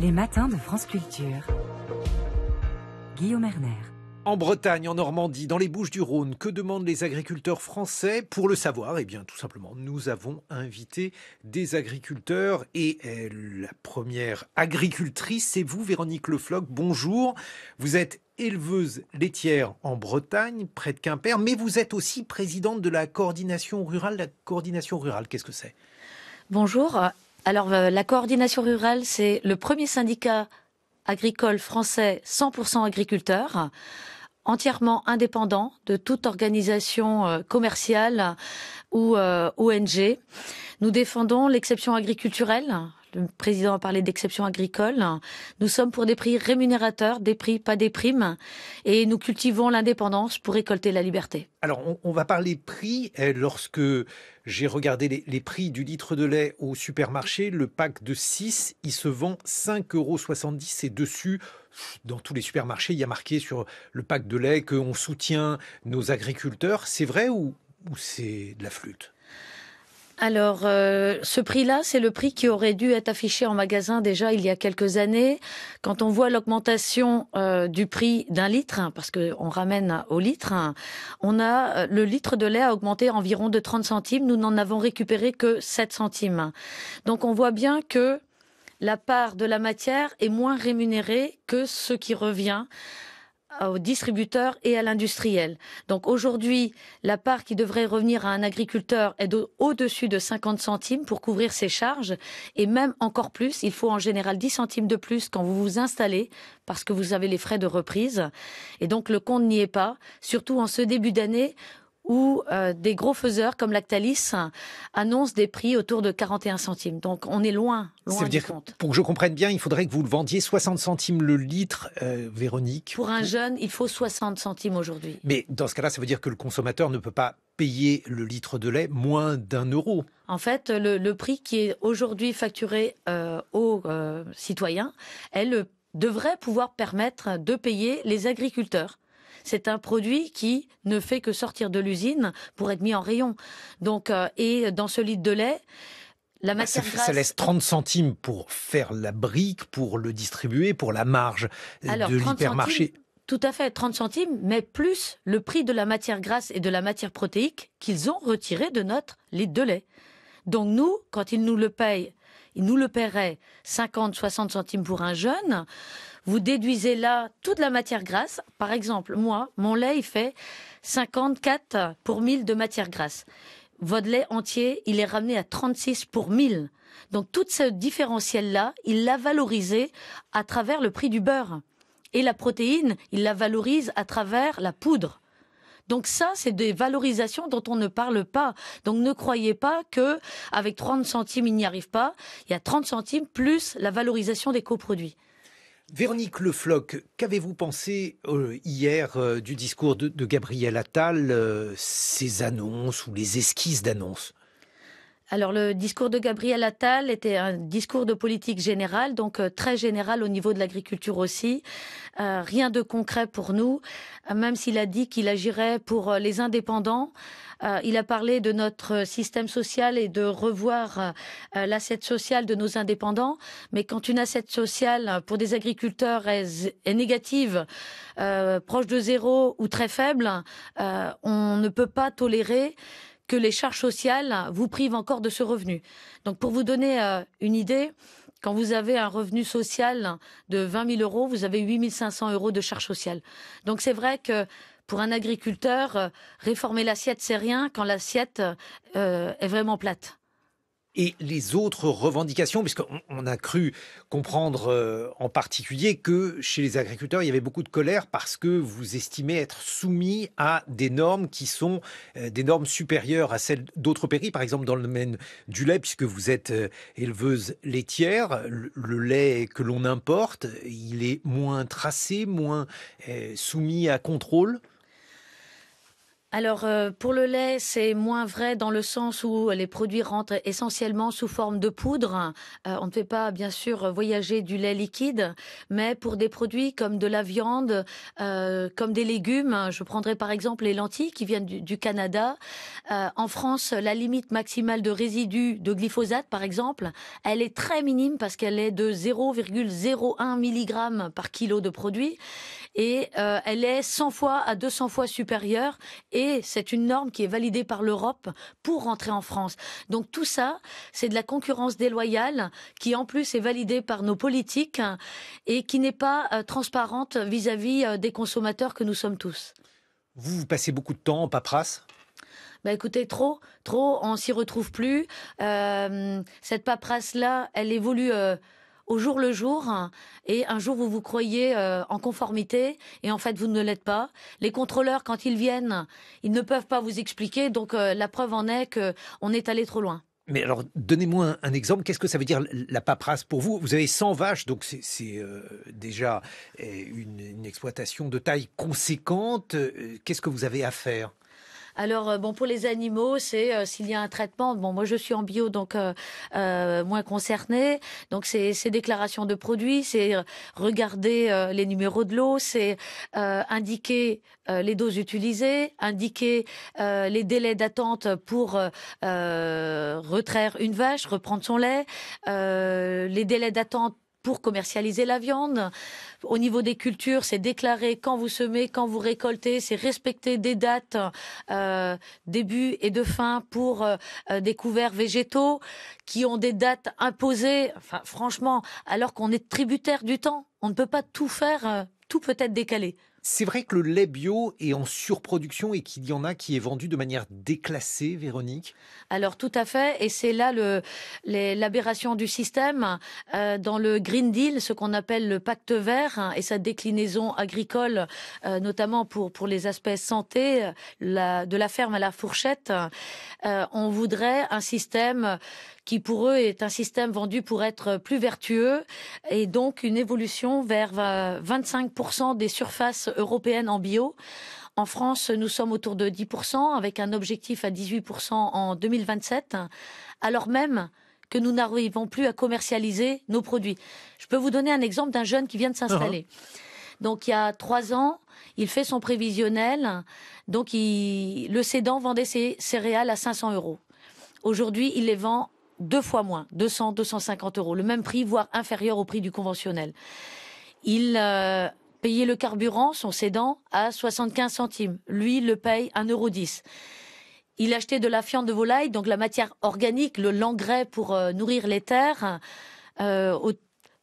Les matins de France Culture. Guillaume Herner. En Bretagne, en Normandie, dans les Bouches du Rhône, que demandent les agriculteurs français Pour le savoir, eh bien, tout simplement, nous avons invité des agriculteurs et euh, la première agricultrice, c'est vous, Véronique Lefloc. Bonjour. Vous êtes éleveuse laitière en Bretagne, près de Quimper, mais vous êtes aussi présidente de la coordination rurale. La coordination rurale, qu'est-ce que c'est Bonjour. Alors euh, la coordination rurale, c'est le premier syndicat agricole français 100% agriculteur entièrement indépendant de toute organisation euh, commerciale ou euh, ONG. Nous défendons l'exception agriculturelle, le président a parlé d'exception agricole. Nous sommes pour des prix rémunérateurs, des prix, pas des primes. Et nous cultivons l'indépendance pour récolter la liberté. Alors, on, va parler prix. Euh, lorsque j'ai regardé les, prix du litre de lait au supermarché, le pack de 6, il se vend 5,70 euros. Et dessus, dans tous les supermarchés, il y a marqué sur le pack de lait qu'on soutient nos agriculteurs. C'est vrai ou, ou c'est de la flûte alors, euh, ce prix-là, c'est le prix qui aurait dû être affiché en magasin déjà il y a quelques années. Quand on voit l'augmentation euh, du prix d'un litre, hein, parce qu'on ramène au litre, hein, on a euh, le litre de lait a augmenté environ de 30 centimes. Nous n'en avons récupéré que 7 centimes. Donc, on voit bien que la part de la matière est moins rémunérée que ce qui revient aux distributeur et à l'industriel. Donc aujourd'hui, la part qui devrait revenir à un agriculteur est au-dessus de 50 centimes pour couvrir ses charges et même encore plus, il faut en général 10 centimes de plus quand vous vous installez parce que vous avez les frais de reprise. Et donc le compte n'y est pas, surtout en ce début d'année où euh, des gros faiseurs comme Lactalis euh, annoncent des prix autour de 41 centimes. Donc on est loin, pour que je comprenne bien, il faudrait que vous le vendiez 60 centimes le litre, euh, Véronique. Pour un jeune, il faut 60 centimes aujourd'hui. Mais dans ce cas-là, ça veut dire que le consommateur ne peut pas payer le litre de lait moins d'un euro. En fait, le, prix qui est aujourd'hui facturé aux citoyens devrait pouvoir permettre de payer les agriculteurs. C'est un produit qui ne fait que sortir de l'usine pour être mis en rayon. Donc, euh, et dans ce litre de lait, la ah, matière grasse... ça, laisse 30 centimes pour faire la brique, pour le distribuer, pour la marge euh, Alors, de l'hypermarché. Tout à fait, 30 centimes, mais plus le prix de la matière grasse et de la matière protéique qu'ils ont retiré de notre litre de lait. Donc nous, quand ils nous le payent, ils nous le paieraient 50, 60 centimes pour un jeune, vous déduisez là toute la matière grasse. Par exemple, moi, mon lait, il fait 54 pour 1000 de matière grasse. Votre lait entier, il est ramené à 36 pour 1000. Donc tout ce différentiel-là, il l'a valorisé à travers le prix du beurre. Et la protéine, il la valorise à travers la poudre. Donc ça, c'est des valorisations dont on ne parle pas. Donc ne croyez pas que avec 30 centimes, il n'y arrive pas. Il y a 30 centimes plus la valorisation des coproduits. Véronique Lefloc, qu'avez-vous pensé euh, hier euh, du discours de, Gabriel Attal, ces euh, ses annonces ou les esquisses d'annonces alors le discours de Gabriel Attal était un discours de politique générale, donc euh, très général au niveau de l'agriculture aussi. Euh, rien de concret pour nous, euh, même s'il a dit qu'il agirait pour les indépendants. il a parlé de notre système social et de revoir l'assiette sociale de nos indépendants. Mais quand une assiette sociale pour des agriculteurs est négative, proche de zéro ou très faible, on ne peut pas tolérer que les charges sociales vous privent encore de ce revenu. Donc pour vous donner euh, une idée, quand vous avez un revenu social de 20 000 euros, vous avez 8 500 euros de charges sociales. Donc c'est vrai que pour un agriculteur, euh, réformer l'assiette, c'est rien quand l'assiette euh, est vraiment plate et les autres revendications, puisqu'on a cru comprendre euh, en particulier que chez les agriculteurs, il y avait beaucoup de colère parce que vous estimez être soumis à des normes qui sont euh, des normes supérieures à celles d'autres pays, par exemple dans le domaine du lait, puisque vous êtes euh, éleveuse laitière, le lait que l'on importe, il est moins tracé, moins soumis à contrôle alors euh, pour le lait, c'est moins vrai dans le sens où les produits rentrent essentiellement sous forme de poudre. Euh, on ne fait pas bien sûr voyager du lait liquide, mais pour des produits comme de la viande, euh, comme des légumes, je prendrai par exemple les lentilles qui viennent du, du Canada. en France, la limite maximale de résidus de glyphosate par exemple, elle est très minime parce qu'elle est de 0,01 mg par kilo de produit et euh, elle est 100 fois à 200 fois supérieure et c'est une norme qui est validée par l'Europe pour rentrer en France. Donc tout ça, c'est de la concurrence déloyale qui en plus est validée par nos politiques et qui n'est pas euh, transparente vis-à-vis euh, des consommateurs que nous sommes tous. Vous, vous passez beaucoup de temps en paperasse bah écoutez, trop, trop, on s'y retrouve plus. cette paperasse-là, elle évolue au jour le jour et un jour vous vous croyez euh, en conformité et en fait vous ne l'êtes pas. Les contrôleurs quand ils viennent, ils ne peuvent pas vous expliquer donc euh, la preuve en est que on est allé trop loin. Mais alors, donnez-moi un, exemple. Qu'est-ce que ça veut dire la paperasse pour vous Vous avez 100 vaches, donc c'est euh, déjà une, exploitation de taille conséquente. Qu'est-ce que vous avez à faire alors euh, bon, pour les animaux, c'est euh, s'il y a un traitement. Bon, moi je suis en bio, donc euh, moins concernée. Donc c'est déclaration de produits, c'est regarder les numéros de l'eau, c'est indiquer les doses utilisées, indiquer les délais d'attente pour retraire une vache, reprendre son lait, les délais d'attente pour commercialiser la viande. Au niveau des cultures, c'est déclarer quand vous semez, quand vous récoltez, c'est respecter des dates euh, début et de fin pour euh, euh, des couverts végétaux qui ont des dates imposées. Enfin, franchement, alors qu'on est tributaire du temps, on ne peut pas tout faire, tout peut être décalé. C'est vrai que le lait bio est en surproduction et qu'il y en a qui est vendu de manière déclassée, Véronique Alors tout à fait, et c'est là l'aberration du système. Euh, dans le Green Deal, ce qu'on appelle le pacte vert hein, et sa déclinaison agricole, euh, notamment pour, pour les aspects santé, euh, de la ferme à la fourchette, on voudrait un système qui pour eux est un système vendu pour être plus vertueux et donc une évolution vers 25% euh, des surfaces européennes en bio. En France, nous sommes autour de 10% avec un objectif à 18% en 2027, alors même que nous n'arrivons plus à commercialiser nos produits. Je peux vous donner un exemple d'un jeune qui vient de s'installer. Uh-huh. Donc il y a trois ans, il fait son prévisionnel. Donc le cédant vendait ses céréales à 500 euros. Aujourd'hui, il les vend deux fois moins, 200, 250 euros, le même prix, voire inférieur au prix du conventionnel. Il euh, payait le carburant, son cédant à 75 centimes. Lui, le paye 1,10 euro. Il achetait de la fiente de volaille, donc la matière organique, le l'engrais pour euh, nourrir les terres. Euh,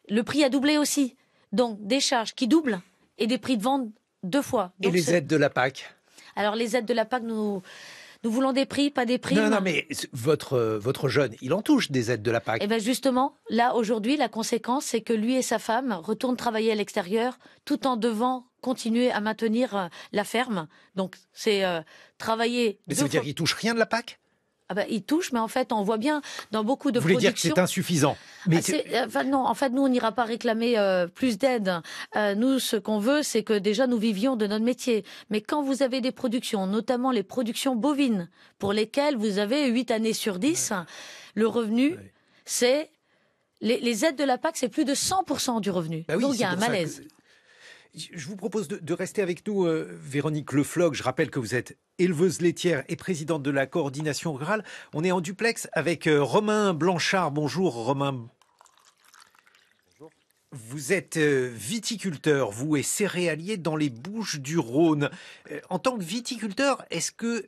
le prix a doublé aussi. Donc des charges qui doublent et des prix de vente deux fois. et les aides de la PAC alors les aides de la PAC, nous, nous voulons des prix, pas des prix. Non, non, mais votre, euh, votre jeune, il en touche des aides de la PAC. Et eh bien justement, là, aujourd'hui, la conséquence, c'est que lui et sa femme retournent travailler à l'extérieur tout en devant continuer à maintenir euh, la ferme. Donc c'est euh, travailler... Mais ça veut dire qu'il touche rien de la PAC ah bah, il touche, mais en fait, on voit bien dans beaucoup de productions. Vous voulez dire que c'est insuffisant mais ah, euh, non, en fait, nous, on n'ira pas réclamer euh, plus d'aide. Euh, nous, ce qu'on veut, c'est que déjà nous vivions de notre métier. Mais quand vous avez des productions, notamment les productions bovines, pour lesquelles vous avez 8 années sur 10, le revenu, c'est les, aides de la PAC, c'est plus de 100% du revenu. Bah Donc il y a un malaise. Je vous propose de, rester avec nous, euh, Véronique Lefloc. Je rappelle que vous êtes éleveuse laitière et présidente de la coordination rurale. On est en duplex avec euh, Romain Blanchard. Bonjour, Romain. Bonjour. Vous êtes euh, viticulteur, vous et céréalier dans les Bouches du Rhône. en tant que viticulteur, est-ce que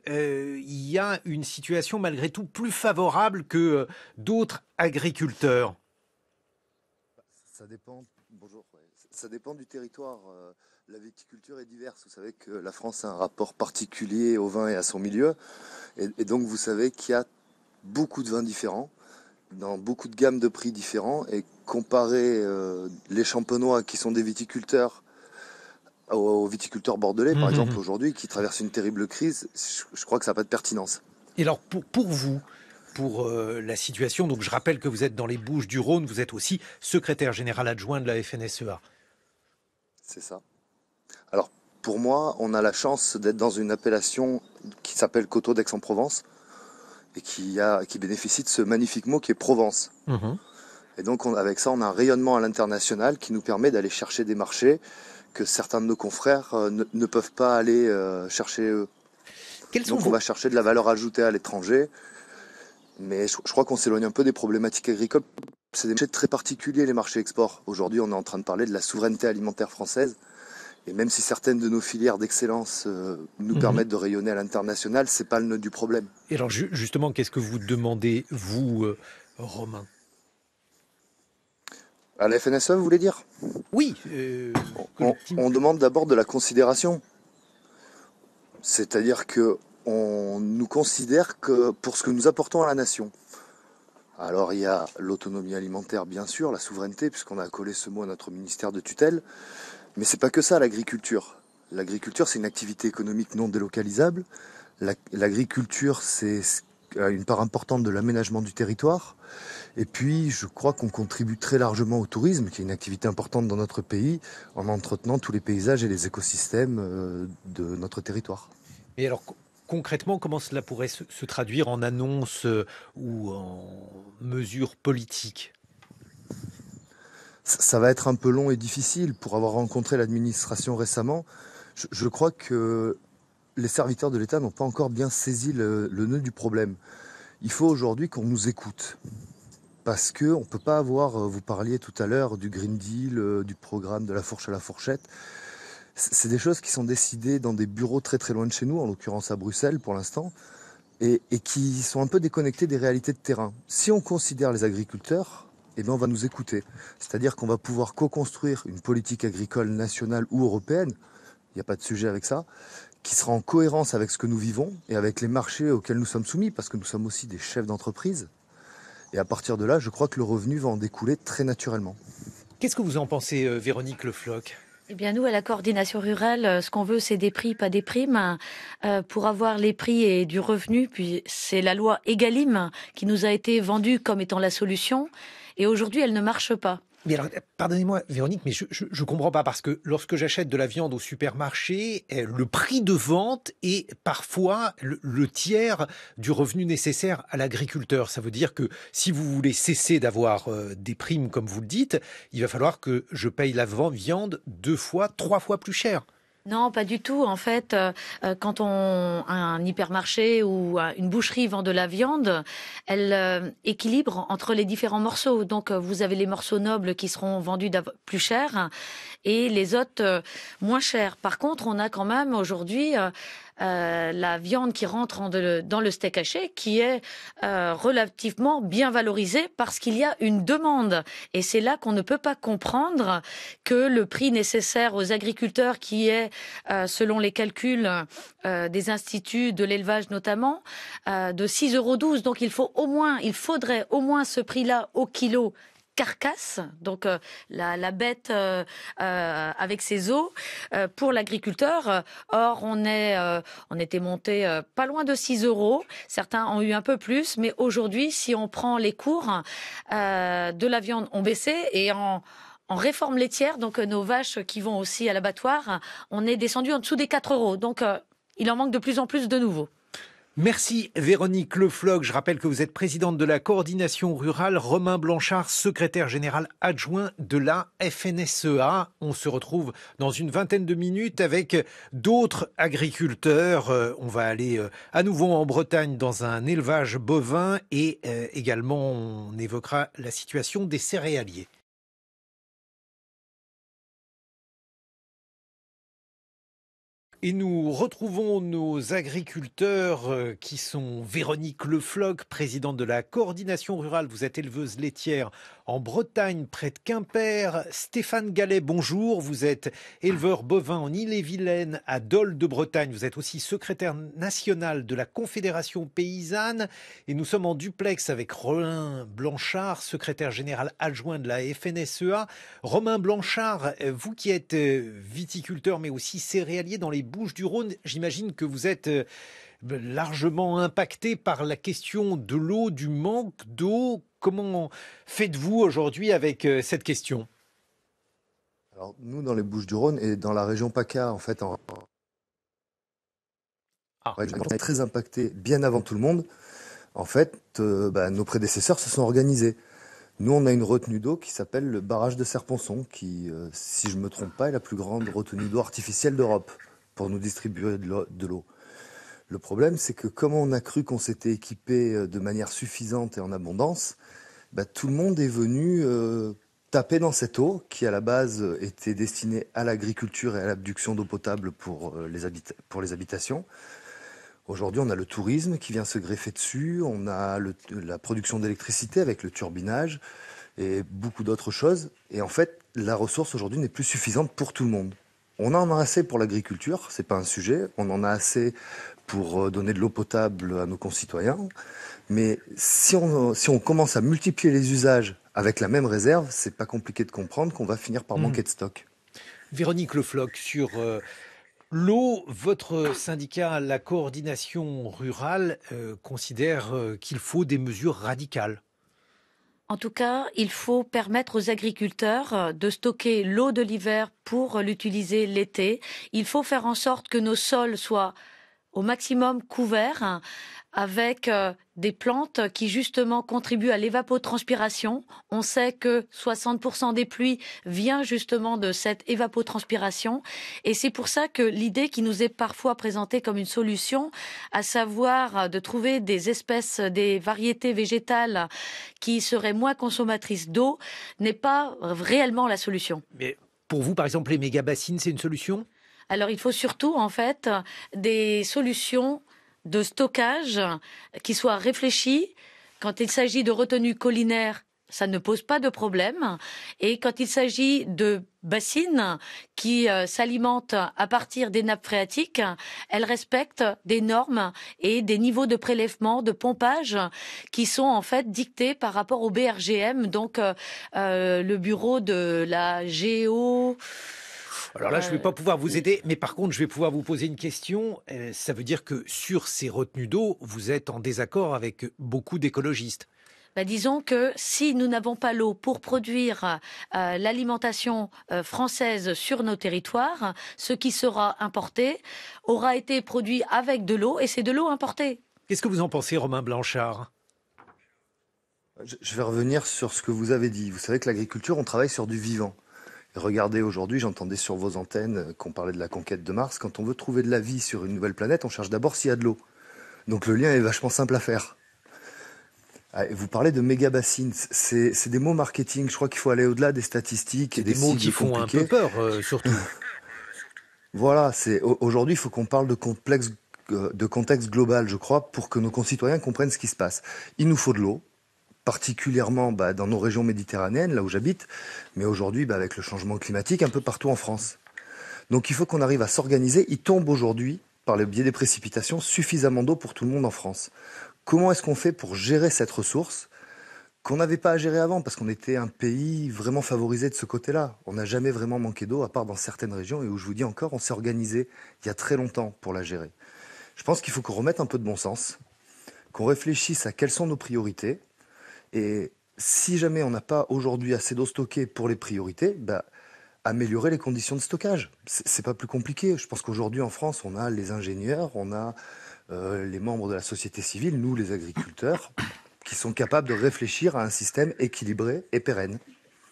il y a une situation malgré tout plus favorable que d'autres agriculteurs ça dépend ça dépend du territoire. Euh, la viticulture est diverse. Vous savez que la France a un rapport particulier au vin et à son milieu. Et, donc vous savez qu'il y a beaucoup de vins différents, dans beaucoup de gammes de prix différents. Et comparer euh, les champenois qui sont des viticulteurs aux, viticulteurs bordelais, par mmh, mmh, exemple, mmh. aujourd'hui, qui traversent une terrible crise, je, crois que ça n'a pas de pertinence. Et alors pour, pour vous, pour euh, la situation. Donc je rappelle que vous êtes dans les Bouches du Rhône, vous êtes aussi secrétaire général adjoint de la FNSEA. C'est ça. Alors, pour moi, on a la chance d'être dans une appellation qui s'appelle Coteau d'Aix-en-Provence et qui, a, qui bénéficie de ce magnifique mot qui est Provence. Mhm. Et donc, on, avec ça, on a un rayonnement à l'international qui nous permet d'aller chercher des marchés que certains de nos confrères euh, ne, peuvent pas aller euh, chercher eux. Quels donc, on va chercher de la valeur ajoutée à l'étranger. Mais je crois qu'on s'éloigne un peu des problématiques agricoles c'est des marchés très particuliers, les marchés export. Aujourd'hui, on est en train de parler de la souveraineté alimentaire française. Et même si certaines de nos filières d'excellence euh, nous mhm. permettent de rayonner à l'international, ce n'est pas le nœud du problème. Et alors justement, qu'est-ce que vous demandez, vous, euh, Romain À la FNSE, vous voulez dire Oui. Euh, on, demande d'abord de la considération. C'est-à-dire qu'on nous considère que pour ce que nous apportons à la nation. Alors il y a l'autonomie alimentaire, bien sûr, la souveraineté, puisqu'on a collé ce mot à notre ministère de tutelle. Mais c'est pas que ça, l'agriculture. L'agriculture, c'est une activité économique non délocalisable. L'agriculture, c'est une part importante de l'aménagement du territoire. Et puis, je crois qu'on contribue très largement au tourisme, qui est une activité importante dans notre pays, en entretenant tous les paysages et les écosystèmes euh, de notre territoire. Et alors, concrètement, comment cela pourrait se, traduire en annonces euh, ou en mesures politiques ça va être un peu long et difficile. Pour avoir rencontré l'administration récemment, je, crois que les serviteurs de l'État n'ont pas encore bien saisi le, le, nœud du problème. Il faut aujourd'hui qu'on nous écoute. Parce qu'on ne peut pas avoir, euh, vous parliez tout à l'heure du Green Deal, euh, du programme de la fourche à la fourchette c'est des choses qui sont décidées dans des bureaux très très loin de chez nous, en l'occurrence à Bruxelles pour l'instant, et, qui sont un peu déconnectées des réalités de terrain. Si on considère les agriculteurs, eh bien on va nous écouter. C'est-à-dire qu'on va pouvoir co-construire une politique agricole nationale ou européenne, il n'y a pas de sujet avec ça, qui sera en cohérence avec ce que nous vivons et avec les marchés auxquels nous sommes soumis, parce que nous sommes aussi des chefs d'entreprise. Et à partir de là, je crois que le revenu va en découler très naturellement. Qu'est-ce que vous en pensez, euh, Véronique Lefloc eh bien, nous, à la coordination rurale, euh, ce qu'on veut, c'est des prix, pas des primes. Euh, pour avoir les prix et du revenu, puis c'est la loi Egalim qui nous a été vendue comme étant la solution. Et aujourd'hui, elle ne marche pas. Mais pardonnez-moi, Véronique, mais je ne comprends pas parce que lorsque j'achète de la viande au supermarché, euh, le prix de vente est parfois le, tiers du revenu nécessaire à l'agriculteur. Ça veut dire que si vous voulez cesser d'avoir euh, des primes, comme vous le dites, il va falloir que je paye la viande deux fois, trois fois plus cher. Non, pas du tout. En fait, euh, euh, quand on un hypermarché ou euh, une boucherie vend de la viande, elle équilibre entre les différents morceaux. Donc, vous avez les morceaux nobles qui seront vendus plus cher, et les autres euh, moins chers. Par contre, on a quand même aujourd'hui euh, euh, la viande qui rentre dans le steak haché qui est relativement bien valorisée parce qu'il y a une demande. Et c'est là qu'on ne peut pas comprendre que le prix nécessaire aux agriculteurs qui est, selon les calculs des instituts de l'élevage notamment, de 6,12 euros. Donc il faut au moins, il faudrait au moins ce prix-là au kilo carcasse, donc euh, la, bête euh, euh, avec ses os, pour l'agriculteur. Or, on, est, on était monté pas loin de 6 euros. Certains ont eu un peu plus, mais aujourd'hui, si on prend les cours de la viande, ont baissé et en réforme laitière, donc nos vaches qui vont aussi à l'abattoir, on est descendu en dessous des 4 euros. Donc il en manque de plus en plus de nouveaux. Merci Véronique Leflog. Je rappelle que vous êtes présidente de la coordination rurale, Romain Blanchard, secrétaire général adjoint de la FNSEA. On se retrouve dans une vingtaine de minutes avec d'autres agriculteurs. Euh, on va aller euh, à nouveau en Bretagne dans un élevage bovin et euh, également on évoquera la situation des céréaliers. Et nous retrouvons nos agriculteurs euh, qui sont Véronique Lefloc, présidente de la coordination rurale. Vous êtes éleveuse laitière en Bretagne, près de Quimper. Stéphane Gallet, bonjour. Vous êtes éleveur bovin en Ille-et-Vilaine, à Dole de Bretagne. Vous êtes aussi secrétaire national de la Confédération paysanne. Et nous sommes en duplex avec Roland Blanchard, secrétaire général adjoint de la FNSEA. Romain Blanchard, euh, vous qui êtes euh, viticulteur mais aussi céréalier dans les Bouches-du-Rhône, j'imagine que vous êtes euh, largement impacté par la question de l'eau, du manque d'eau. Comment faites-vous aujourd'hui avec euh, cette question Alors, nous, dans les Bouches-du-Rhône et dans la région PACA, en fait, en... Ah. on est très impacté bien avant tout le monde. En fait, euh, bah, nos prédécesseurs se sont organisés. Nous, on a une retenue d'eau qui s'appelle le barrage de Serponçon, qui, si je ne me trompe pas, est la plus grande retenue d'eau artificielle d'Europe pour nous distribuer de l'eau. Le problème, c'est que comme on a cru qu'on s'était équipé euh, de manière suffisante et en abondance, bah, tout le monde est venu euh, taper dans cette eau qui, à la base, était destinée à l'agriculture et à l'abduction d'eau potable pour, euh, les habitations. Aujourd'hui, on a le tourisme qui vient se greffer dessus, on a la production d'électricité avec le turbinage et beaucoup d'autres choses. Et en fait, la ressource aujourd'hui n'est plus suffisante pour tout le monde. On en a assez pour l'agriculture, c'est pas un sujet. On en a assez pour euh, donner de l'eau potable à nos concitoyens. Mais euh, si on, commence à multiplier les usages avec la même réserve, c'est pas compliqué de comprendre qu'on va finir par hmm. manquer de stock. Véronique Lefloc, sur euh, l'eau, votre syndicat, la coordination rurale, considère qu'il faut des mesures radicales. En tout cas, il faut permettre aux agriculteurs euh, de stocker l'eau de l'hiver pour euh, l'utiliser l'été. Il faut faire en sorte que nos sols soient au maximum couverts hein, avec euh, des plantes qui justement contribuent à l'évapotranspiration. On sait que 60% des pluies vient justement de cette évapotranspiration et c'est pour ça que l'idée qui nous est parfois présentée comme une solution, à savoir de trouver des espèces, des variétés végétales qui seraient moins consommatrices d'eau, n'est pas réellement la solution. Mais pour vous, par exemple, les méga-bassines, c'est une solution alors il faut surtout en fait des solutions de stockage qui soit réfléchi Quand il s'agit de retenues collinaire, ça ne pose pas de problème. Et quand il s'agit de bassines qui euh, s'alimentent à partir des nappes phréatiques, elles respectent des normes et des niveaux de prélèvement, de pompage qui sont en fait dictés par rapport au BRGM, donc euh, euh, le bureau de la géo alors là, je ne vais pas pouvoir vous aider, mais par contre, je vais pouvoir vous poser une question. Euh, ça veut dire que sur ces retenues d'eau, vous êtes en désaccord avec beaucoup d'écologistes. Bah, disons que si nous n'avons pas l'eau pour produire euh, l'alimentation euh, française sur nos territoires, ce qui sera importé aura été produit avec de l'eau et c'est de l'eau importée. Qu'est-ce que vous en pensez, Romain Blanchard Je vais revenir sur ce que vous avez dit. Vous savez que l'agriculture, on travaille sur du vivant. Regardez aujourd'hui, j'entendais sur vos antennes euh, qu'on parlait de la conquête de Mars. Quand on veut trouver de la vie sur une nouvelle planète, on cherche d'abord s'il y a de l'eau. Donc le lien est vachement simple à faire. Ah, vous parlez de méga bassines, c'est des mots marketing. Je crois qu'il faut aller au-delà des statistiques des, mots qui font un peu peur, euh, surtout. voilà, aujourd'hui il faut qu'on parle euh, de contexte global, je crois, pour que nos concitoyens comprennent ce qui se passe. Il nous faut de l'eau, particulièrement bah, dans nos régions méditerranéennes, là où j'habite, mais aujourd'hui bah, avec le changement climatique un peu partout en France. Donc il faut qu'on arrive à s'organiser. Il tombe aujourd'hui, par le biais des précipitations, suffisamment d'eau pour tout le monde en France. Comment est-ce qu'on fait pour gérer cette ressource qu'on n'avait pas à gérer avant, parce qu'on était un pays vraiment favorisé de ce côté-là. On n'a jamais vraiment manqué d'eau, à part dans certaines régions, et où je vous dis encore, on s'est organisé il y a très longtemps pour la gérer. Je pense qu'il faut qu'on remette un peu de bon sens, qu'on réfléchisse à quelles sont nos priorités, et si jamais on n'a pas aujourd'hui assez d'eau stockée pour les priorités, bah, améliorer les conditions de stockage. n'est pas plus compliqué. Je pense qu'aujourd'hui en France, on a les ingénieurs, on a euh, les membres de la société civile, nous les agriculteurs, qui sont capables de réfléchir à un système équilibré et pérenne.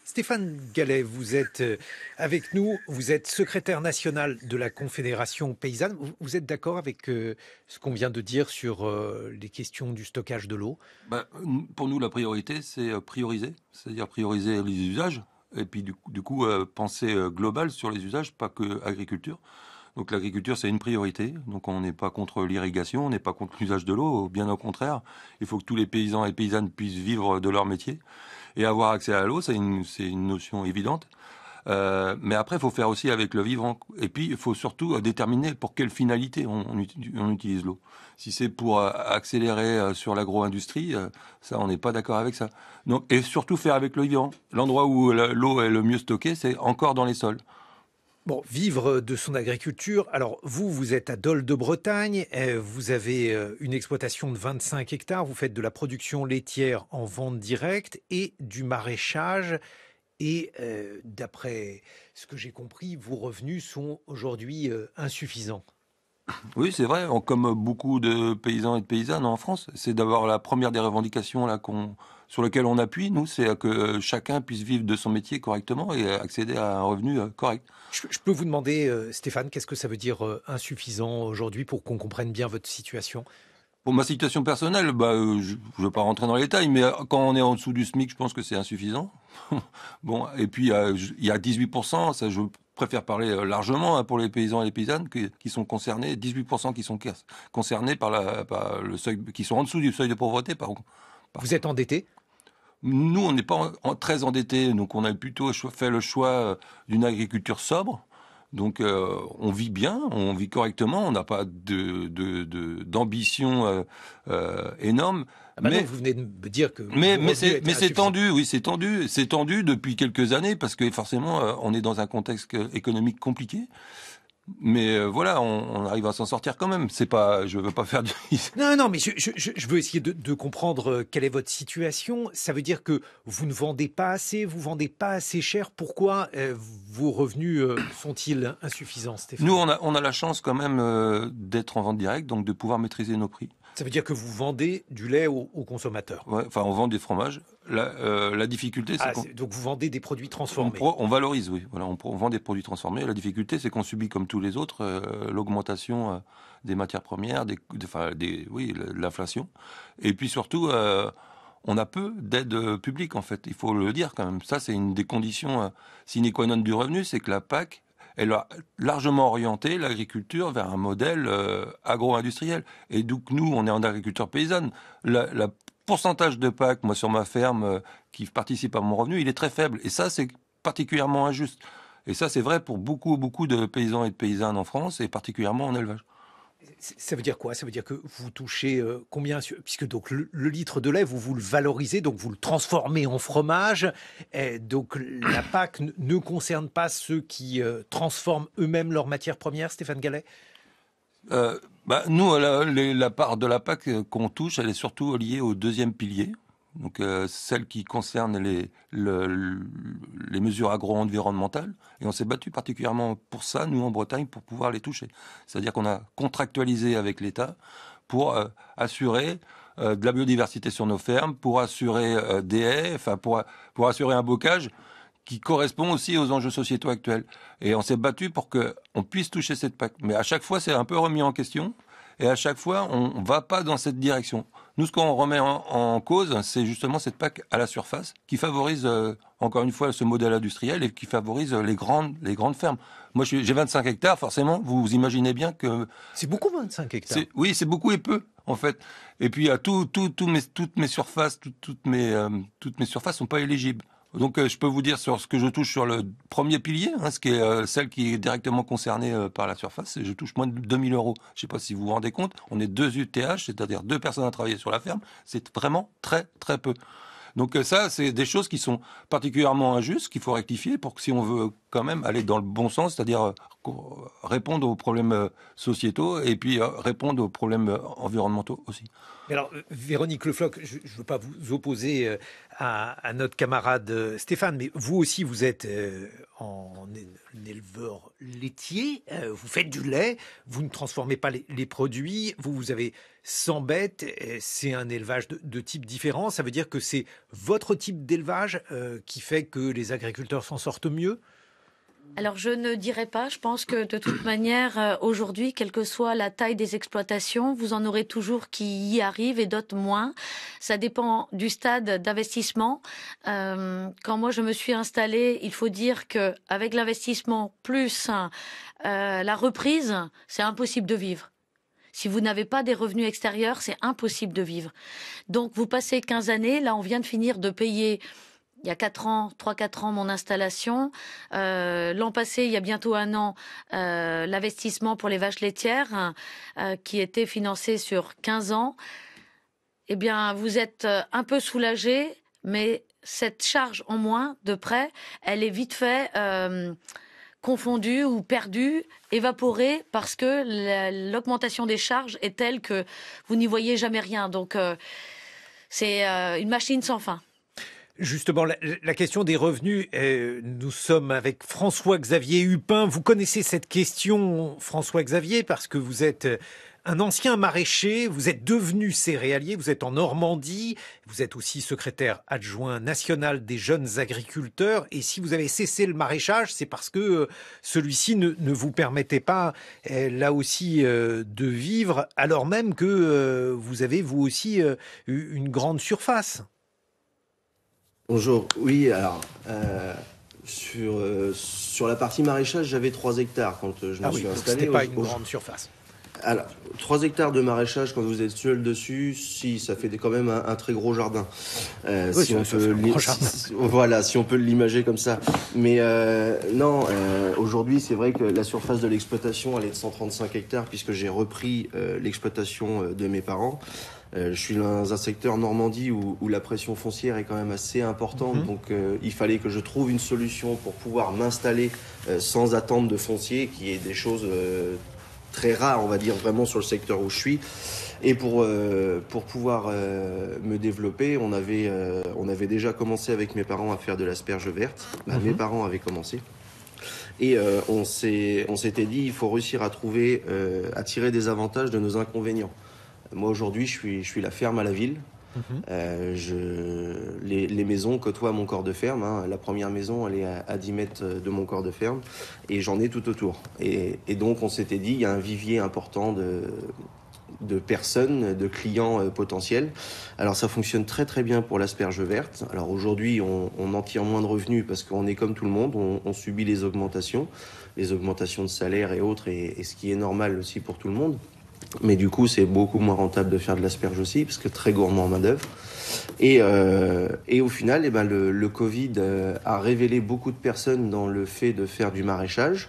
Stéphane Gallet, vous êtes euh, avec nous, vous êtes secrétaire national de la Confédération paysanne. Vous êtes d'accord avec euh, ce qu'on vient de dire sur euh, les questions du stockage de l'eau ben, Pour nous, la priorité, c'est prioriser, c'est-à-dire prioriser les usages, et puis du, du coup penser global sur les usages, pas que agriculture. Donc l'agriculture, c'est une priorité. Donc on n'est pas contre l'irrigation, on n'est pas contre l'usage de l'eau, bien au contraire. Il faut que tous les paysans et paysannes puissent vivre de leur métier. Et avoir accès à l'eau, c'est une, notion évidente. Euh, mais après, il faut faire aussi avec le vivant. Et puis, il faut surtout euh, déterminer pour quelle finalité on, on utilise l'eau. Si c'est pour euh, accélérer sur l'agro-industrie, ça, on n'est pas d'accord avec ça. Donc, et surtout faire avec le vivant. L'endroit où l'eau est le mieux stockée, c'est encore dans les sols. Bon, vivre de son agriculture. Alors vous, vous êtes à Dole de Bretagne, euh, vous avez euh, une exploitation de 25 hectares, vous faites de la production laitière en vente directe et du maraîchage. Et euh, d'après ce que j'ai compris, vos revenus sont aujourd'hui insuffisants. Oui, c'est vrai. Comme beaucoup de paysans et de paysannes en France, c'est d'avoir la première des revendications là qu'on sur lequel on appuie, nous, c'est que euh, chacun puisse vivre de son métier correctement et euh, accéder à un revenu euh, correct. Je, peux vous demander, Stéphane, qu'est-ce que ça veut dire insuffisant aujourd'hui pour qu'on comprenne bien votre situation pour ma situation personnelle, bah, je ne vais pas rentrer dans les détails, mais quand on est en dessous du SMIC, je pense que c'est insuffisant. bon, et puis il y a 18%, ça je préfère parler largement hein, pour les paysans et les paysannes qui, sont concernés, 18% qui sont concernés par, la, le seuil, qui sont en dessous du seuil de pauvreté. Par, Vous êtes endetté nous, on n'est pas très endettés, donc on a plutôt fait le choix euh, d'une agriculture sobre. Donc euh, on vit bien, on vit correctement, on n'a pas d'ambition de, euh, énorme. Ah bah mais vous venez de me dire que c'est mais c'est tendu, oui c'est tendu, c'est tendu depuis quelques années parce que forcément on est dans un contexte économique compliqué mais euh, voilà, on, arrive à s'en sortir quand même. C'est pas, je veux pas faire du. non, non, mais je, veux essayer de, comprendre euh, quelle est votre situation. Ça veut dire que vous ne vendez pas assez, vous vendez pas assez cher. Pourquoi euh, vos revenus sont-ils insuffisants, Stéphane Nous, on a, la chance quand même d'être en vente directe, donc de pouvoir maîtriser nos prix. Ça veut dire que vous vendez du lait aux consommateurs. Ouais, enfin, on vend des fromages euh, la, difficulté, c'est ah, qu'on... donc vous vendez des produits transformés. On, valorise, oui. Voilà, on, vend des produits transformés. La difficulté, c'est qu'on subit comme tous les autres euh, l'augmentation euh, des matières premières, des, enfin, des, oui, l'inflation. Et puis surtout, on a peu d'aide publique en fait. Il faut le dire quand même. Ça, c'est une des conditions sine qua non du revenu, c'est que la PAC elle a largement orienté l'agriculture vers un modèle agro-industriel. Et donc nous, on est en agriculture paysanne. la, pourcentage de PAC, moi, sur ma ferme, euh, qui participe à mon revenu, il est très faible. Et ça, c'est particulièrement injuste. Et ça, c'est vrai pour beaucoup, beaucoup de paysans et de paysannes en France, et particulièrement en élevage. Ça veut dire quoi Ça veut dire que vous touchez euh, combien Puisque donc le, litre de lait, vous vous le valorisez, donc vous le transformez en fromage. Et donc la PAC ne concerne pas ceux qui euh, transforment eux-mêmes leur matière première, Stéphane Gallet euh, bah, nous, la, part de la PAC euh, qu'on touche, elle est surtout liée au deuxième pilier. Donc, euh, celle qui concerne les, mesures agro-environnementales. Et on s'est battu particulièrement pour ça, nous, en Bretagne, pour pouvoir les toucher. C'est-à-dire qu'on a contractualisé avec l'État pour assurer de la biodiversité sur nos fermes, pour assurer des haies, pour assurer un bocage qui correspond aussi aux enjeux sociétaux actuels. Et on s'est battu pour qu'on puisse toucher cette PAC. Mais à chaque fois, c'est un peu remis en question. Et à chaque fois, on ne va pas dans cette direction. Nous, ce qu'on remet en, cause, c'est justement cette PAC à la surface qui favorise, euh, encore une fois, ce modèle industriel et qui favorise les grandes, les grandes fermes. Moi, j'ai 25 hectares, forcément, vous imaginez bien que... C'est beaucoup 25 hectares. Oui, c'est beaucoup et peu, en fait. Et puis, à tout, tout, mes, toutes mes surfaces, tout, toutes, mes, euh, toutes mes surfaces sont pas éligibles. Donc euh, je peux vous dire sur ce que je touche sur le premier pilier, hein, ce qui est euh, celle qui est directement concernée euh, par la surface, je touche moins de 2000 euros. Je ne sais pas si vous vous rendez compte, on est deux UTH, c'est-à-dire deux personnes à travailler sur la ferme, c'est vraiment très très peu. Donc ça, c'est des choses qui sont particulièrement injustes, qu'il faut rectifier pour que si on veut quand même aller dans le bon sens, c'est-à-dire euh, euh, répondre aux problèmes euh, sociétaux et puis répondre aux problèmes environnementaux aussi. alors, Véronique Lefloc, je ne veux pas vous opposer à, notre camarade Stéphane, mais vous aussi, vous êtes en éleveur laitier, vous faites du lait, vous ne transformez pas les, produits, vous, vous avez 100 bêtes, c'est un élevage de, type différent, ça veut dire que c'est votre type d'élevage qui fait que les agriculteurs s'en sortent mieux alors je ne dirais pas, je pense que de toute manière, euh, aujourd'hui, quelle que soit la taille des exploitations, vous en aurez toujours qui y arrivent et d'autres moins. Ça dépend du stade d'investissement. Euh, quand moi je me suis installée, il faut dire que avec l'investissement plus euh, la reprise, c'est impossible de vivre. Si vous n'avez pas des revenus extérieurs, c'est impossible de vivre. Donc vous passez 15 années, là on vient de finir de payer il y a quatre ans, trois quatre ans, mon installation. Euh, l'an passé, il y a bientôt un an, euh, l'investissement pour les vaches laitières, hein, euh, qui était financé sur 15 ans. Eh bien, vous êtes un peu soulagé, mais cette charge en moins, de près, elle est vite fait confondue ou perdue, évaporée, parce que l'augmentation des charges est telle que vous n'y voyez jamais rien. Donc, c'est une machine sans fin. Justement, la, question des revenus, euh, nous sommes avec François-Xavier Hupin. Vous connaissez cette question, François-Xavier, parce que vous êtes euh, un ancien maraîcher, vous êtes devenu céréalier, vous êtes en Normandie, vous êtes aussi secrétaire adjoint national des jeunes agriculteurs, et si vous avez cessé le maraîchage, c'est parce que euh, celui-ci ne, vous permettait pas, là aussi, de vivre, alors même que vous avez, vous aussi, une grande surface. Bonjour. Oui, alors, euh, sur, euh, sur la partie maraîchage, j'avais 3 hectares quand euh, je me ah oui, suis donc C'était pas une grande surface. Alors, 3 hectares de maraîchage, quand vous êtes seul dessus, si, ça fait quand même un, très gros jardin. si on peut voilà, si on peut l'imager comme ça. Mais non, aujourd'hui, c'est vrai que la surface de l'exploitation, elle est de 135 hectares, puisque j'ai repris l'exploitation de mes parents. Euh, je suis dans un secteur Normandie où, la pression foncière est quand même assez importante, mhm. donc euh, il fallait que je trouve une solution pour pouvoir m'installer euh, sans attente de foncier, qui est des choses très rares, on va dire, vraiment sur le secteur où je suis. Et pour, pour pouvoir me développer, on avait, on avait déjà commencé avec mes parents à faire de l'asperge verte. Bah, mhm. Mes parents avaient commencé. Et on s'était dit, il faut réussir à trouver, à tirer des avantages de nos inconvénients. Moi aujourd'hui, je suis, je suis la ferme à la ville. Mhm. Euh, je, les, maisons côtoient mon corps de ferme. Hein. La première maison, elle est à, 10 mètres de mon corps de ferme et j'en ai tout autour. Et, donc, on s'était dit, il y a un vivier important de, de personnes, de clients euh, potentiels. Alors, ça fonctionne très très bien pour l'asperge verte. Alors, aujourd'hui, on, en tire moins de revenus parce qu'on est comme tout le monde, on, subit les augmentations, les augmentations de salaire et autres, et ce qui est normal aussi pour tout le monde. Mais du coup, c'est beaucoup moins rentable de faire de l'asperge aussi, parce que très gourmand en main-d'œuvre. Et, euh, au final, eh ben, le, le Covid euh, a révélé beaucoup de personnes dans le fait de faire du maraîchage,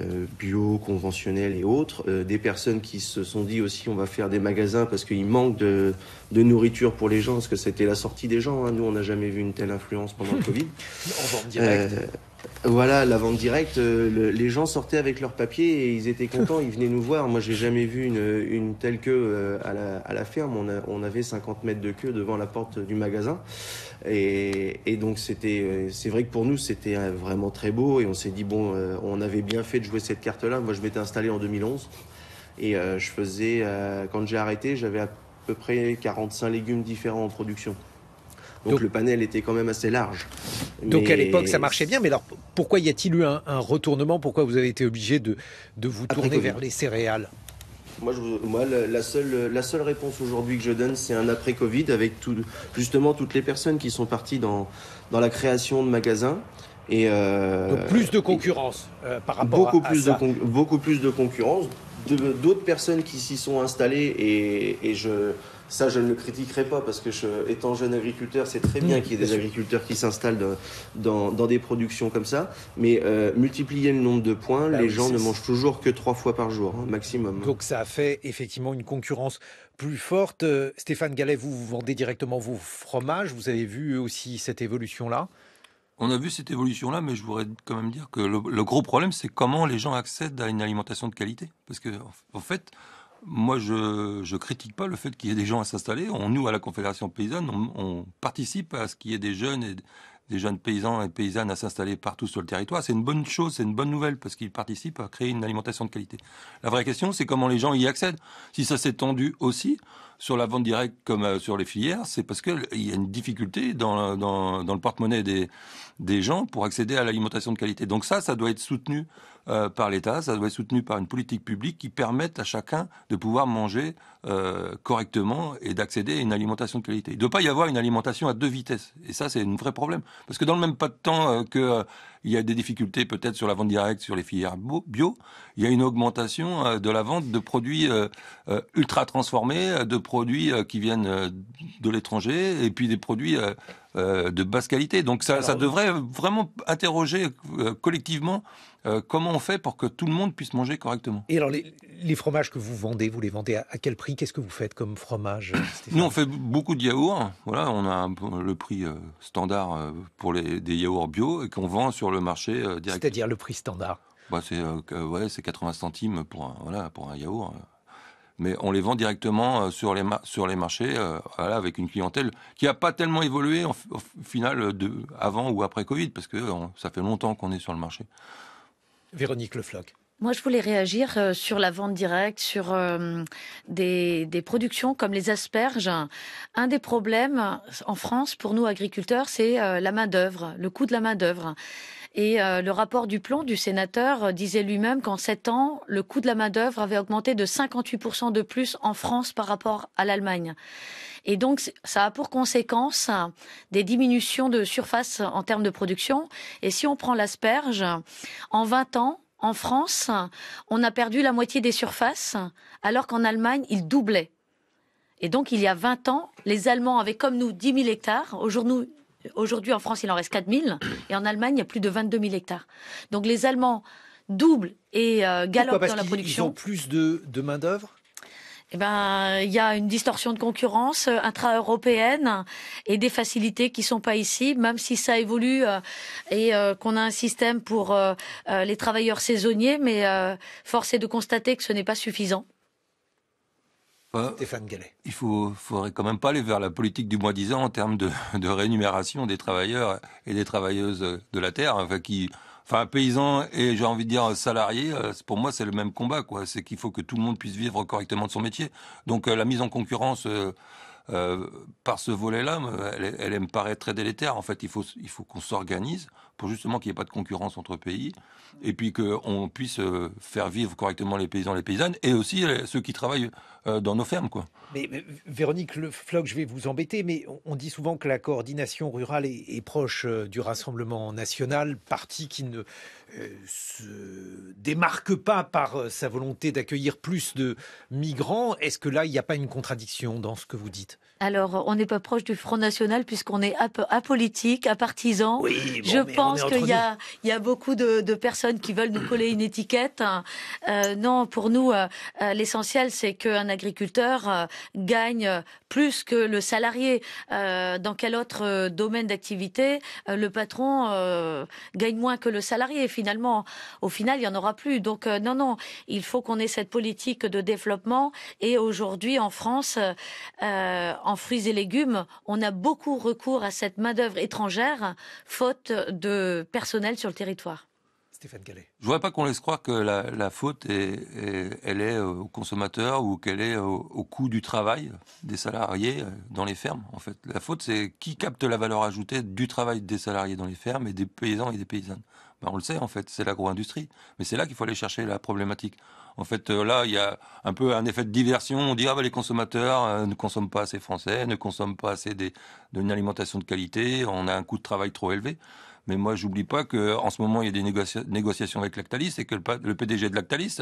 euh, bio, conventionnel et autres. des personnes qui se sont dit aussi on va faire des magasins parce qu'il manque de, de nourriture pour les gens, parce que c'était la sortie des gens. Hein. Nous, on n'a jamais vu une telle influence pendant le Covid. en vente directe. Euh, voilà, la vente directe. Euh, les gens sortaient avec leurs papiers et ils étaient contents. ils venaient nous voir. Moi, j'ai jamais vu une, telle queue euh, à, la, ferme. On, avait 50 mètres de queue devant la porte du magasin. Et, donc, c'était, c'est vrai que pour nous, c'était vraiment très beau. Et on s'est dit, bon, on avait bien fait de jouer cette carte-là. Moi, je m'étais installé en 2011. Et je faisais, quand j'ai arrêté, j'avais peu près 45 légumes différents en production. Donc, le panel était quand même assez large. Donc à l'époque, ça marchait bien. Mais alors, pourquoi y a-t-il eu un, retournement Pourquoi vous avez été obligé de, de vous tourner vers les céréales moi, je, la, seule, la seule réponse aujourd'hui que je donne, c'est un après-Covid avec tout, justement toutes les personnes qui sont parties dans, dans la création de magasins. Et euh, Donc plus de concurrence euh, par rapport beaucoup à, à plus beaucoup plus de concurrence, d'autres personnes qui s'y sont installées et, je, ça, je ne le critiquerai pas parce que, je, étant jeune agriculteur, c'est très bien qu'il y ait des agriculteurs qui s'installent dans, des productions comme ça. Mais euh, multiplier le nombre de points, bah les gens ne mangent toujours que trois fois par jour, hein, maximum. Hein. Donc ça a fait effectivement une concurrence plus forte. Euh, Stéphane Gallet, vous vendez directement vos fromages. Vous avez vu aussi cette évolution-là on a vu cette évolution-là, mais je voudrais quand même dire que le, gros problème, c'est comment les gens accèdent à une alimentation de qualité. Parce que, en fait, moi, je ne critique pas le fait qu'il y ait des gens à s'installer. On, nous, à la Confédération paysanne, on, on participe à ce qu'il y ait des jeunes et, des jeunes paysans et paysannes à s'installer partout sur le territoire. C'est une bonne chose, c'est une bonne nouvelle parce qu'ils participent à créer une alimentation de qualité. La vraie question, c'est comment les gens y accèdent. Si ça s'est tendu aussi sur la vente directe comme euh, sur les filières, c'est parce qu'il y a une difficulté dans, le porte-monnaie des, des gens pour accéder à l'alimentation de qualité. Donc ça, ça doit être soutenu euh, par l'État, ça doit être soutenu par une politique publique qui permette à chacun de pouvoir manger euh, correctement et d'accéder à une alimentation de qualité. Il ne doit pas y avoir une alimentation à deux vitesses. Et ça, c'est un vrai problème. Parce que dans le même pas de temps euh, que y a des difficultés peut-être sur la vente directe, sur les filières bio. Il y a une augmentation de la vente de produits ultra transformés, de produits qui viennent de l'étranger, et puis des produits euh, de basse qualité. Donc ça, devrait vraiment interroger euh, collectivement euh, comment on fait pour que tout le monde puisse manger correctement. Et alors, les, fromages que vous vendez, vous les vendez à, quel prix Qu'est-ce que vous faites comme fromage Nous, on fait beaucoup de yaourts. Voilà, on a le prix standard pour les, des yaourts bio et qu'on vend sur le marché direct. C'est-à-dire le prix standard bah, c'est 80 centimes pour voilà, pour un yaourt mais on les vend directement euh, sur les, sur les marchés euh, avec une clientèle qui n'a pas tellement évolué en au final euh, de, avant ou après Covid, parce que ça fait longtemps qu'on est sur le marché. Véronique Lefloc. Moi, je voulais réagir sur la vente directe, sur des, productions comme les asperges. Un des problèmes en France, pour nous agriculteurs, c'est la main-d'œuvre, le coût de la main-d'œuvre. Et euh, le rapport du plomb du sénateur euh, disait lui-même qu'en 7 ans, le coût de la main-d'œuvre avait augmenté de 58% de plus en France par rapport à l'Allemagne. Et donc, ça a pour conséquence hein, des diminutions de surface en termes de production. Et si on prend l'asperge, en 20 ans, en France, on a perdu la moitié des surfaces, alors qu'en Allemagne, il doublait. Et donc, il y a 20 ans, les Allemands avaient comme nous 10 000 hectares. Aujourd'hui, Aujourd'hui, en France, il en reste 4 000. Et en Allemagne, il y a plus de 22 000 hectares. Donc les Allemands doublent et euh, galopent dans la production. Ils ont plus de, main-d'œuvre eh ben, il y a une distorsion de concurrence euh, intra-européenne et des facilités qui sont pas ici, même si ça évolue euh, et qu'on a un système pour les travailleurs saisonniers, mais force est de constater que ce n'est pas suffisant. Hein, Stéphane Il ne faudrait quand même pas aller vers la politique du mois disant en termes de, de, rémunération des travailleurs et des travailleuses de la terre, enfin qui, enfin paysan et j'ai envie de dire salarié, euh, pour moi c'est le même combat quoi. C'est qu'il faut que tout le monde puisse vivre correctement de son métier. Donc euh, la mise en concurrence. Euh, par ce volet-là, elle, me paraît très délétère. En fait, il faut, il faut qu'on s'organise pour justement qu'il n'y ait pas de concurrence entre pays et puis qu'on puisse faire vivre correctement les paysans et les paysannes et aussi ceux qui travaillent euh, dans nos fermes. Quoi. Mais, Véronique Le Floch, je vais vous embêter, mais on dit souvent que la coordination rurale est, proche euh, du Rassemblement national, parti qui ne euh, se démarque pas par sa volonté d'accueillir plus de migrants. Est-ce que là, il n'y a pas une contradiction dans ce que vous dites Alors, on n'est pas proche du Front National puisqu'on est apolitique, apartisan. Oui, je pense qu'il y, a beaucoup de, personnes qui veulent nous coller une étiquette. non, pour nous, l'essentiel, c'est qu'un agriculteur euh, gagne euh, plus que le salarié. Euh, dans quel autre domaine d'activité le patron gagne moins que le salarié Finalement, au final, il n'y en aura plus. Donc non, non, il faut qu'on ait cette politique de développement. Et aujourd'hui, en France, en fruits et légumes, on a beaucoup recours à cette main d'œuvre étrangère, faute de personnel sur le territoire. Stéphane Je ne voudrais pas qu'on laisse croire que la, faute, est, elle est au consommateur ou qu'elle est au, coût du travail des salariés dans les fermes. En fait, la faute, c'est qui capte la valeur ajoutée du travail des salariés dans les fermes et des paysans et des paysannes. Ben, on le sait, en fait, c'est l'agro-industrie. Mais c'est là qu'il faut aller chercher la problématique. En fait, euh, là, il y a un peu un effet de diversion. On dit, ah ben, les consommateurs euh, ne consomment pas assez français, ne consomment pas assez d'une alimentation de qualité, on a un coût de travail trop élevé. Mais moi, j'oublie pas qu'en ce moment, il y a des négociations avec Lactalis et que le, PDG de Lactalis,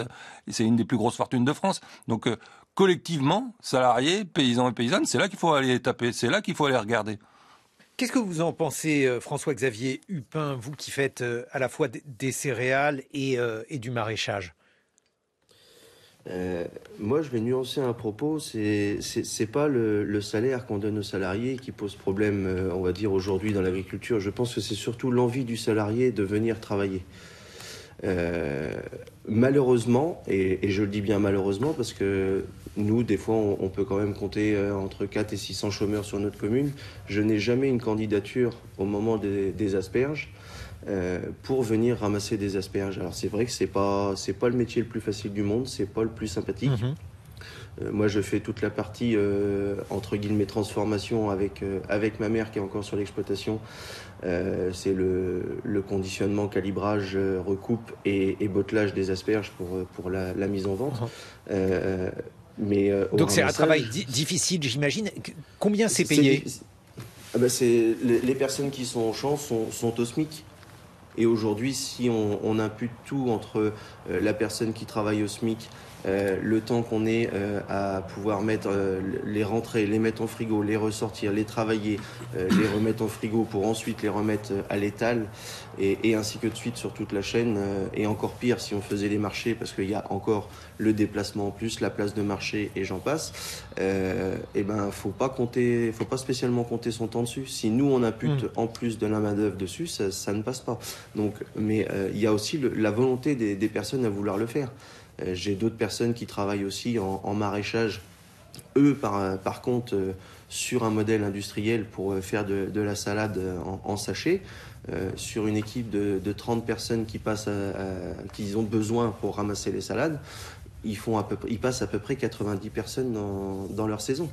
c'est une des plus grosses fortunes de France. Donc, euh, collectivement, salariés, paysans et paysannes, c'est là qu'il faut aller taper, c'est là qu'il faut aller regarder. Qu'est-ce que vous en pensez, euh, François-Xavier Hupin, vous qui faites euh, à la fois des céréales et du maraîchage euh, moi, je vais nuancer un propos. C'est n'est pas le, salaire qu'on donne aux salariés qui pose problème, euh, on va dire aujourd'hui dans l'agriculture. Je pense que c'est surtout l'envie du salarié de venir travailler. Euh, malheureusement, et, je le dis bien malheureusement parce que nous, des fois, on, peut quand même compter entre 400 et 600 chômeurs sur notre commune. Je n'ai jamais une candidature au moment des asperges euh, pour venir ramasser des asperges. Alors c'est vrai que c'est pas c'est pas le métier le plus facile du monde, c'est pas le plus sympathique. Mhm. Euh, moi, je fais toute la partie euh, entre guillemets transformation avec avec ma mère qui est encore sur l'exploitation. c'est le, conditionnement, calibrage, recoupe et, bottelage des asperges pour pour la, mise en vente. Mhm. mais donc c'est un travail difficile, j'imagine. Combien c'est payé ben les, les, personnes qui sont en champ sont, sont au SMIC. Et aujourd'hui, si on, on, impute tout entre euh, la personne qui travaille au SMIC euh, le temps qu'on ait euh, à pouvoir mettre euh, les rentrer, les mettre en frigo, les ressortir, les travailler, les remettre en frigo pour ensuite les remettre à l'étal et, ainsi que de suite sur toute la chaîne. et encore pire si on faisait les marchés parce qu'il y a encore le déplacement en plus, la place de marché et j'en passe. et eh ben faut pas compter, faut pas spécialement compter son temps dessus. Si nous on impute mm. en plus de la main d'œuvre dessus, ça, ça, ne passe pas. Donc, mais il y a aussi la volonté des personnes à vouloir le faire. Euh, j'ai d'autres personnes qui travaillent aussi en, maraîchage, eux par, euh, par contre euh, sur un modèle industriel pour faire de, la salade en, sachet. sur une équipe de, 30 personnes qui passent, qu'ils ont besoin pour ramasser les salades, ils, font à peu, ils passent à peu près 90 personnes dans, leur saison.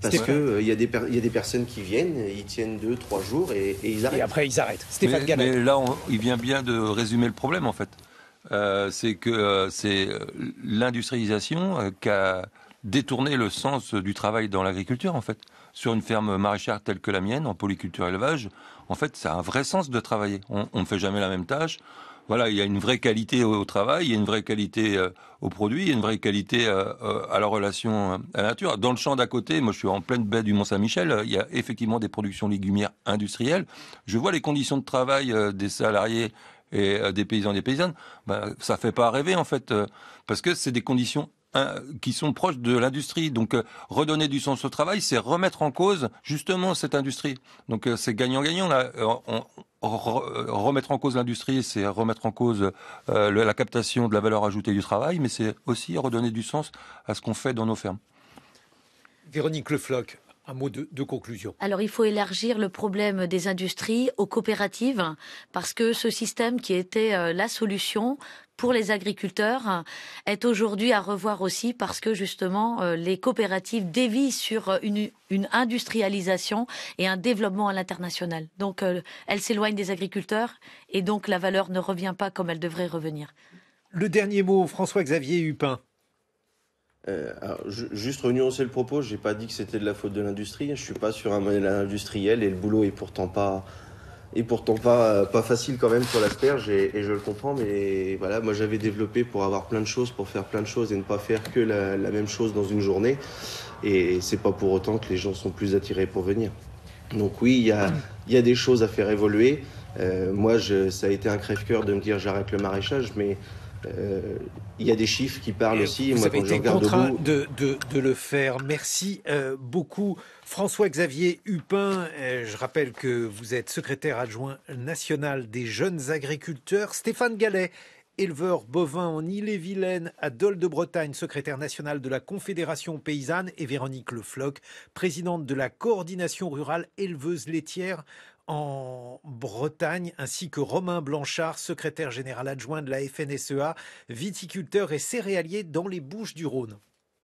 Parce qu'il il y, a des personnes qui viennent, ils tiennent 2-3 jours et, ils arrêtent. Et après, ils arrêtent. Stéphane mais, mais là, il vient bien de résumer le problème, en fait. Euh, c'est que euh, c'est euh, l'industrialisation qui a détourné le sens du travail dans l'agriculture, en fait. Sur une ferme maraîchère telle que la mienne, en polyculture élevage, en fait, ça a un vrai sens de travailler. On ne fait jamais la même tâche. Voilà, il y a une vraie qualité au, travail, il y a une vraie qualité au produit, il y a une vraie qualité à la relation à la nature. Dans le champ d'à côté, moi je suis en pleine baie du Mont-Saint-Michel, il y a effectivement des productions légumières industrielles. Je vois les conditions de travail des salariés et euh, des paysans et des paysannes, bah, ça fait pas rêver en fait, euh, parce que c'est des conditions euh, qui sont proches de l'industrie. Donc redonner du sens au travail, c'est remettre en cause justement cette industrie. Donc c'est gagnant-gagnant là. remettre en cause l'industrie, c'est remettre en cause la captation de la valeur ajoutée du travail, mais c'est aussi redonner du sens à ce qu'on fait dans nos fermes. Véronique Leflocq un mot de, conclusion. Alors il faut élargir le problème des industries aux coopératives parce que ce système qui était euh, la solution pour les agriculteurs est aujourd'hui à revoir aussi parce que justement euh, les coopératives dévient sur euh, une, une industrialisation et un développement à l'international. Donc elles s'éloignent des agriculteurs et donc la valeur ne revient pas comme elle devrait revenir. Le dernier mot, François-Xavier Hupin. Euh, juste renuancer le propos, j'ai pas dit que c'était de la faute de l'industrie. Hein. Je suis pas sur un modèle industriel et le boulot est pourtant pas et pourtant pas pas facile quand même sur l'asperge et, et, je le comprends. Mais voilà, moi j'avais développé pour avoir plein de choses, pour faire plein de choses et ne pas faire que la, même chose dans une journée. Et c'est pas pour autant que les gens sont plus attirés pour venir. Donc oui, il y a, y a des choses à faire évoluer. Euh, moi, ça a été un crève-cœur de me dire j'arrête le maraîchage, mais euh, il y a des chiffres qui parlent aussi. Vous avez été contraint de, le faire. Merci euh, beaucoup. François-Xavier Hupin, euh, je rappelle que vous êtes secrétaire adjoint national des jeunes agriculteurs. Stéphane Gallet, éleveur bovin en Ille-et-Vilaine, à Dole de Bretagne, secrétaire national de la Confédération paysanne, et Véronique Lefloc, présidente de la coordination rurale éleveuse laitière en Bretagne, ainsi que Romain Blanchard, secrétaire général adjoint de la FNSEA, viticulteur et céréalier dans les Bouches du Rhône.